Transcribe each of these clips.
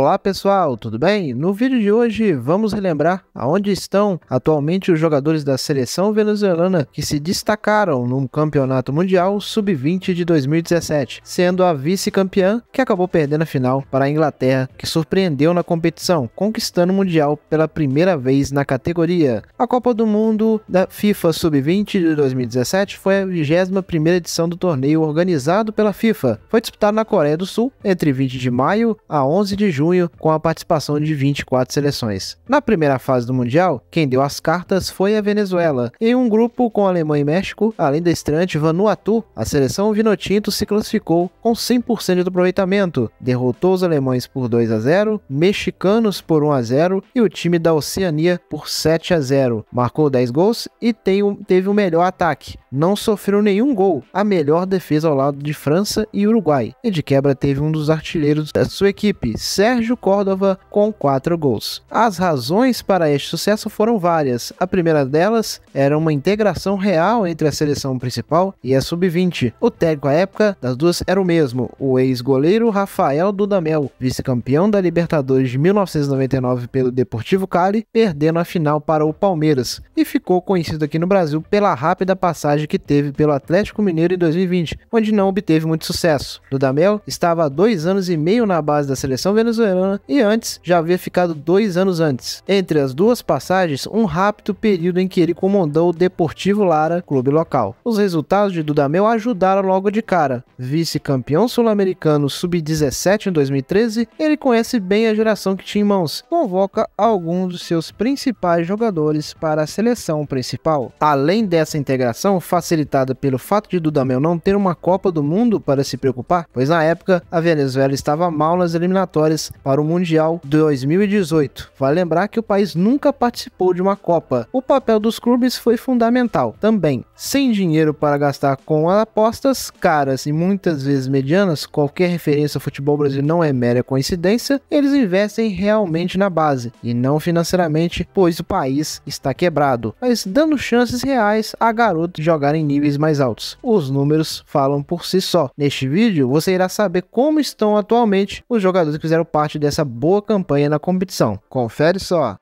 Olá pessoal, tudo bem? No vídeo de hoje vamos relembrar aonde estão atualmente os jogadores da seleção venezuelana que se destacaram no Campeonato Mundial Sub-20 de 2017, sendo a vice-campeã que acabou perdendo a final para a Inglaterra, que surpreendeu na competição, conquistando o Mundial pela primeira vez na categoria. A Copa do Mundo da FIFA Sub-20 de 2017 foi a 21 primeira edição do torneio organizado pela FIFA. Foi disputado na Coreia do Sul entre 20 de maio a 11 de junho junho, com a participação de 24 seleções. Na primeira fase do Mundial, quem deu as cartas foi a Venezuela. Em um grupo com Alemanha e México, além da estreante Vanuatu, a seleção Vinotinto se classificou com 100% de aproveitamento, derrotou os alemães por 2 a 0, mexicanos por 1 a 0 e o time da Oceania por 7 a 0. Marcou 10 gols e um, teve o um melhor ataque. Não sofreu nenhum gol, a melhor defesa ao lado de França e Uruguai. E de quebra teve um dos artilheiros da sua equipe, Sérgio Sérgio Córdova com quatro gols. As razões para este sucesso foram várias. A primeira delas era uma integração real entre a seleção principal e a sub-20. O técnico à época das duas era o mesmo, o ex-goleiro Rafael Dudamel, vice-campeão da Libertadores de 1999 pelo Deportivo Cali, perdendo a final para o Palmeiras e ficou conhecido aqui no Brasil pela rápida passagem que teve pelo Atlético Mineiro em 2020, onde não obteve muito sucesso. Dudamel estava há dois anos e meio na base da seleção venezuelana venezuelana e antes já havia ficado dois anos antes. Entre as duas passagens, um rápido período em que ele comandou o Deportivo Lara, clube local. Os resultados de Dudamel ajudaram logo de cara. Vice-campeão sul-americano sub-17 em 2013, ele conhece bem a geração que tinha em mãos. Convoca alguns dos seus principais jogadores para a seleção principal. Além dessa integração, facilitada pelo fato de Dudamel não ter uma Copa do Mundo para se preocupar, pois na época a Venezuela estava mal nas eliminatórias para o Mundial 2018. Vale lembrar que o país nunca participou de uma Copa. O papel dos clubes foi fundamental. Também, sem dinheiro para gastar com apostas caras e muitas vezes medianas, qualquer referência ao futebol brasileiro não é mera coincidência, eles investem realmente na base e não financeiramente, pois o país está quebrado, mas dando chances reais a garotos jogarem níveis mais altos. Os números falam por si só. Neste vídeo, você irá saber como estão atualmente os jogadores que fizeram parte parte dessa boa campanha na competição. Confere só!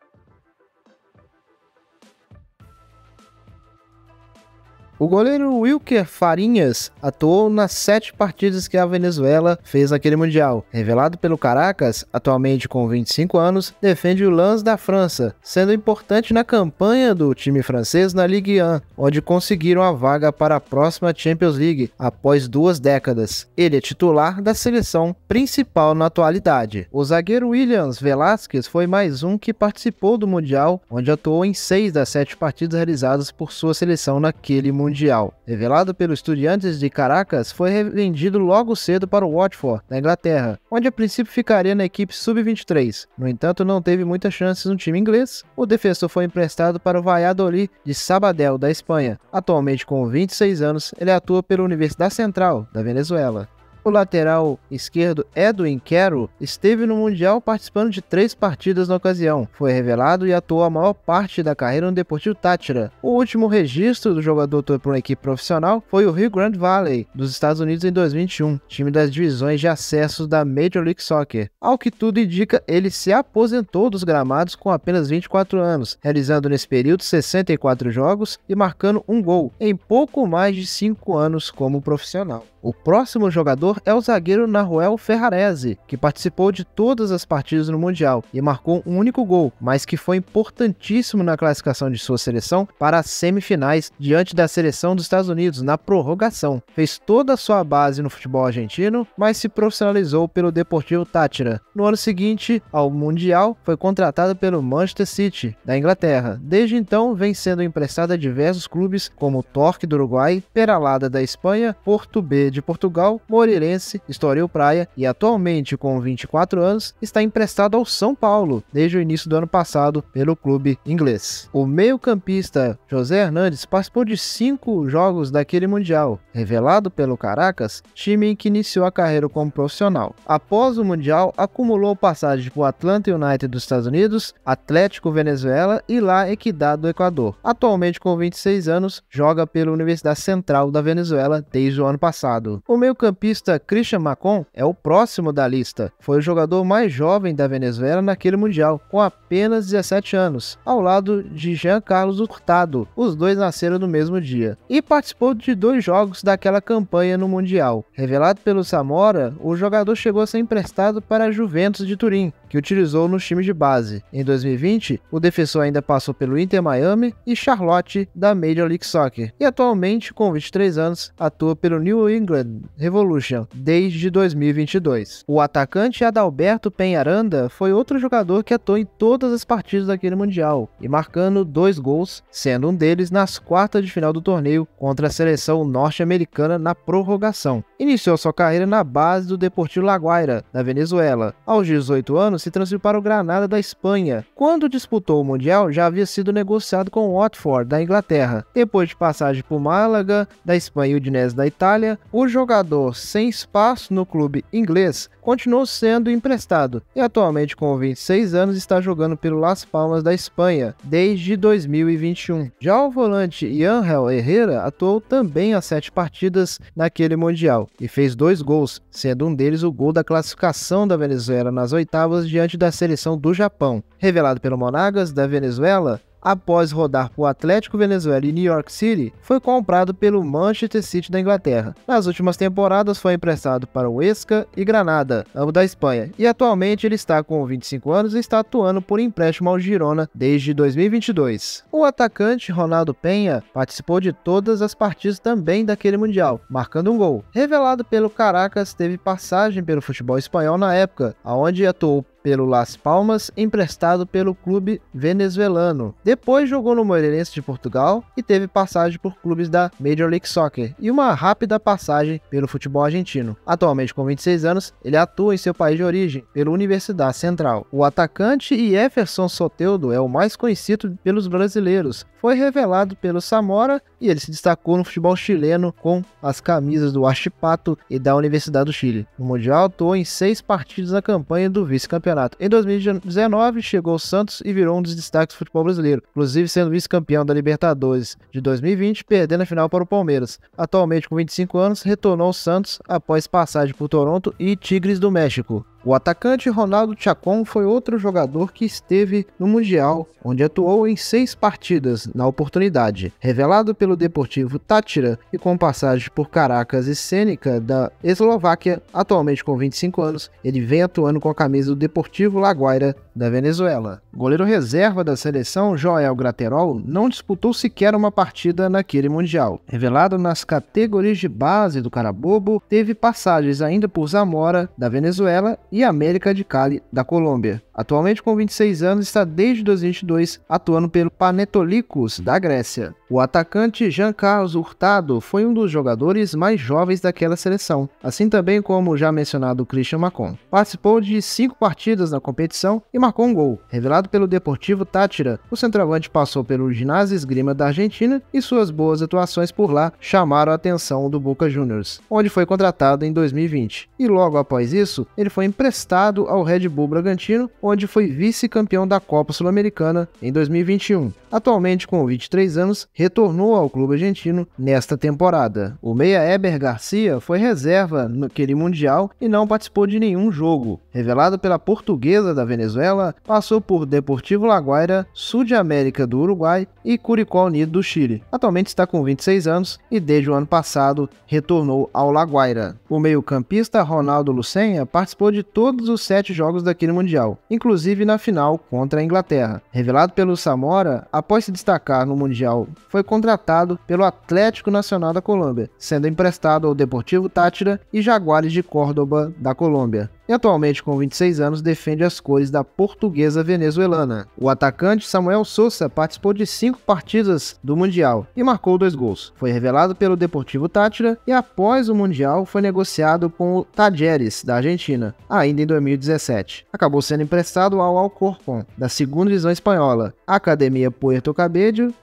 O goleiro Wilker Farinhas atuou nas sete partidas que a Venezuela fez naquele Mundial. Revelado pelo Caracas, atualmente com 25 anos, defende o Lance da França, sendo importante na campanha do time francês na Ligue 1, onde conseguiram a vaga para a próxima Champions League após duas décadas. Ele é titular da seleção principal na atualidade. O zagueiro Williams Velasquez foi mais um que participou do Mundial, onde atuou em seis das sete partidas realizadas por sua seleção naquele Mundial mundial. Revelado pelo Estudiantes de Caracas, foi revendido logo cedo para o Watford, na Inglaterra, onde a princípio ficaria na equipe sub-23. No entanto, não teve muitas chances no time inglês. O defensor foi emprestado para o Valladolid de Sabadell, da Espanha. Atualmente com 26 anos, ele atua pela Universidade Central, da Venezuela. O lateral esquerdo Edwin Quero esteve no Mundial participando de três partidas na ocasião. Foi revelado e atuou a maior parte da carreira no Deportivo Tátira. O último registro do jogador por uma equipe profissional foi o Rio Grande Valley, dos Estados Unidos em 2021, time das divisões de acesso da Major League Soccer. Ao que tudo indica, ele se aposentou dos gramados com apenas 24 anos, realizando nesse período 64 jogos e marcando um gol em pouco mais de cinco anos como profissional. O próximo jogador é o zagueiro Naruel Ferrarese, que participou de todas as partidas no Mundial e marcou um único gol, mas que foi importantíssimo na classificação de sua seleção para as semifinais diante da seleção dos Estados Unidos na prorrogação. Fez toda a sua base no futebol argentino, mas se profissionalizou pelo Deportivo Tátira. No ano seguinte ao Mundial, foi contratado pelo Manchester City, da Inglaterra. Desde então, vem sendo emprestado a diversos clubes como Torque do Uruguai, Peralada da Espanha, Porto B de Portugal, Moreirense, Estoril Praia e atualmente com 24 anos está emprestado ao São Paulo desde o início do ano passado pelo clube inglês. O meio-campista José Hernandes participou de cinco jogos daquele Mundial, revelado pelo Caracas, time em que iniciou a carreira como profissional. Após o Mundial, acumulou passagens por Atlanta United dos Estados Unidos, Atlético Venezuela e lá Equidad do Equador. Atualmente com 26 anos, joga pela Universidade Central da Venezuela desde o ano passado. O meio-campista Christian Macon é o próximo da lista. Foi o jogador mais jovem da Venezuela naquele Mundial, com apenas 17 anos, ao lado de Jean Carlos Hurtado. Os dois nasceram no mesmo dia. E participou de dois jogos daquela campanha no Mundial. Revelado pelo Samora, o jogador chegou a ser emprestado para a Juventus de Turim, que utilizou nos times de base. Em 2020, o defensor ainda passou pelo Inter Miami e Charlotte da Major League Soccer, e atualmente, com 23 anos, atua pelo New England Revolution desde 2022. O atacante Adalberto Penharanda foi outro jogador que atuou em todas as partidas daquele Mundial e marcando dois gols, sendo um deles nas quartas de final do torneio contra a seleção norte-americana na prorrogação. Iniciou sua carreira na base do Deportivo Guaira, na Venezuela. Aos 18 anos, se transferiu para o Granada da Espanha. Quando disputou o Mundial, já havia sido negociado com o Watford da Inglaterra. Depois de passagem por Málaga da Espanha e Udinese da Itália, o jogador sem espaço no clube inglês continuou sendo emprestado e atualmente com 26 anos está jogando pelo Las Palmas da Espanha desde 2021. Já o volante Angel Herrera atuou também as sete partidas naquele Mundial e fez dois gols, sendo um deles o gol da classificação da Venezuela nas oitavas diante da seleção do Japão. Revelado pelo Monagas da Venezuela, após rodar por Atlético Venezuela e New York City, foi comprado pelo Manchester City da Inglaterra. Nas últimas temporadas foi emprestado para o Esca e Granada, ambos da Espanha, e atualmente ele está com 25 anos e está atuando por empréstimo ao Girona desde 2022. O atacante Ronaldo Penha participou de todas as partidas também daquele Mundial, marcando um gol. Revelado pelo Caracas, teve passagem pelo futebol espanhol na época, aonde atuou pelo Las Palmas, emprestado pelo clube venezuelano. Depois jogou no Moreirense de Portugal e teve passagem por clubes da Major League Soccer e uma rápida passagem pelo futebol argentino. Atualmente, com 26 anos, ele atua em seu país de origem, pela Universidade Central. O atacante Jefferson Soteudo é o mais conhecido pelos brasileiros. Foi revelado pelo Samora e ele se destacou no futebol chileno com as camisas do Archipato e da Universidade do Chile. No Mundial, atuou em seis partidas na campanha do vice-campeonato campeonato. Em 2019, chegou ao Santos e virou um dos destaques do futebol brasileiro, inclusive sendo vice-campeão da Libertadores de 2020, perdendo a final para o Palmeiras. Atualmente, com 25 anos, retornou ao Santos após passagem por Toronto e Tigres do México. O atacante Ronaldo Chacon foi outro jogador que esteve no Mundial, onde atuou em seis partidas na oportunidade. Revelado pelo Deportivo Tátira e com passagem por Caracas e Sênica da Eslováquia, atualmente com 25 anos, ele vem atuando com a camisa do Deportivo Laguaira da Venezuela. Goleiro reserva da seleção, Joel Graterol, não disputou sequer uma partida naquele Mundial. Revelado nas categorias de base do Carabobo, teve passagens ainda por Zamora, da Venezuela, e América de Cali, da Colômbia. Atualmente com 26 anos, está desde 2022 atuando pelo Panetolicos, da Grécia. O atacante Jean Carlos Hurtado foi um dos jogadores mais jovens daquela seleção, assim também como o já mencionado Christian Macon. Participou de cinco partidas na competição e marcou um gol. Revelado pelo Deportivo Tátira, o centroavante passou pelo Ginásio Esgrima da Argentina e suas boas atuações por lá chamaram a atenção do Boca Juniors, onde foi contratado em 2020. E logo após isso, ele foi emprestado ao Red Bull Bragantino, onde foi vice-campeão da Copa Sul-Americana em 2021. Atualmente com 23 anos, retornou ao clube argentino nesta temporada. O meia Eber Garcia foi reserva naquele Mundial e não participou de nenhum jogo. Revelado pela portuguesa da Venezuela, passou por Deportivo Laguaira, Sul de América do Uruguai e Curicó Unido do Chile. Atualmente está com 26 anos e desde o ano passado retornou ao Laguaira. O meio-campista Ronaldo Lucenha participou de todos os sete jogos daquele Mundial, inclusive na final contra a Inglaterra. Revelado pelo Samora, após se destacar no Mundial foi contratado pelo Atlético Nacional da Colômbia, sendo emprestado ao Deportivo Tátira e Jaguares de Córdoba da Colômbia e atualmente com 26 anos defende as cores da portuguesa venezuelana. O atacante Samuel Sousa participou de cinco partidas do Mundial e marcou dois gols. Foi revelado pelo Deportivo Tátira e após o Mundial foi negociado com o Tajeres, da Argentina, ainda em 2017. Acabou sendo emprestado ao Alcorcon, da segunda divisão espanhola, Academia Puerto Cabello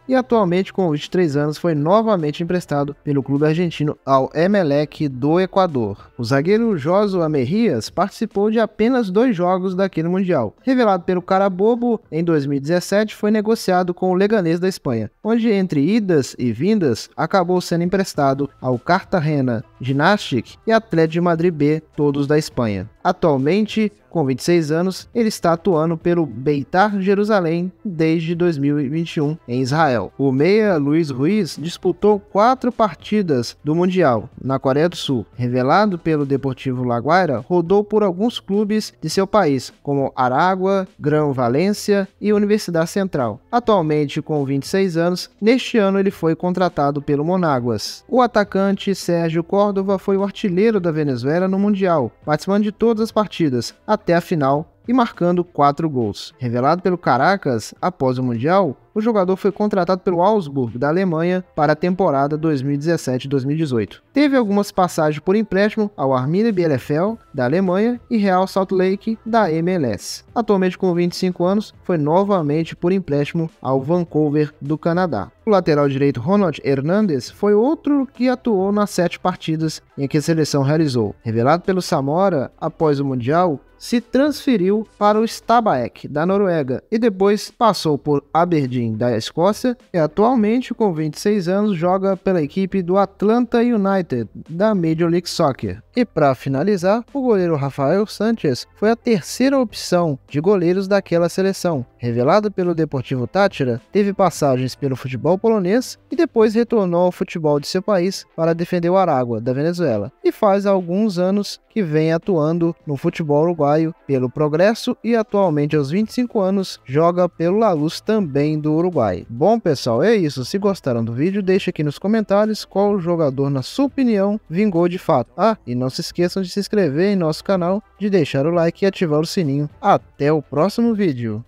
e atualmente com 23 anos foi novamente emprestado pelo clube argentino ao Emelec do Equador. O zagueiro Josué Merrias participou participou de apenas dois jogos daquele Mundial. Revelado pelo cara bobo em 2017 foi negociado com o Leganês da Espanha, onde entre idas e vindas acabou sendo emprestado ao Cartagena, Ginástic e Atlético de Madrid B, todos da Espanha. Atualmente, com 26 anos, ele está atuando pelo Beitar Jerusalém desde 2021 em Israel. O meia Luiz Ruiz disputou quatro partidas do Mundial na Coreia do Sul. Revelado pelo Deportivo Laguaira, rodou por alguns clubes de seu país, como Aragua, Grão Valência e Universidade Central. Atualmente com 26 anos, neste ano ele foi contratado pelo Monáguas. O atacante Sérgio Córdova foi o artilheiro da Venezuela no Mundial, participando de todas as partidas, até a final e marcando 4 gols. Revelado pelo Caracas após o Mundial, o jogador foi contratado pelo Augsburg da Alemanha para a temporada 2017-2018. Teve algumas passagens por empréstimo ao Arminia Bielefeld da Alemanha e Real Salt Lake da MLS. Atualmente com 25 anos, foi novamente por empréstimo ao Vancouver do Canadá. O lateral direito Ronald Hernandes foi outro que atuou nas sete partidas em que a seleção realizou. Revelado pelo Samora após o Mundial, se transferiu para o Stabæk da Noruega e depois passou por Aberdeen da Escócia e atualmente com 26 anos joga pela equipe do Atlanta United da Major League Soccer. E para finalizar, o goleiro Rafael Sanchez foi a terceira opção de goleiros daquela seleção. Revelado pelo Deportivo Tátira, teve passagens pelo futebol polonês e depois retornou ao futebol de seu país para defender o Aragua, da Venezuela, e faz alguns anos que vem atuando no futebol uruguaio pelo Progresso Progresso e atualmente aos 25 anos joga pelo La Luz também do Uruguai. Bom pessoal, é isso. Se gostaram do vídeo, deixe aqui nos comentários qual jogador na sua opinião vingou de fato. Ah, e não se esqueçam de se inscrever em nosso canal, de deixar o like e ativar o sininho. Até o próximo vídeo.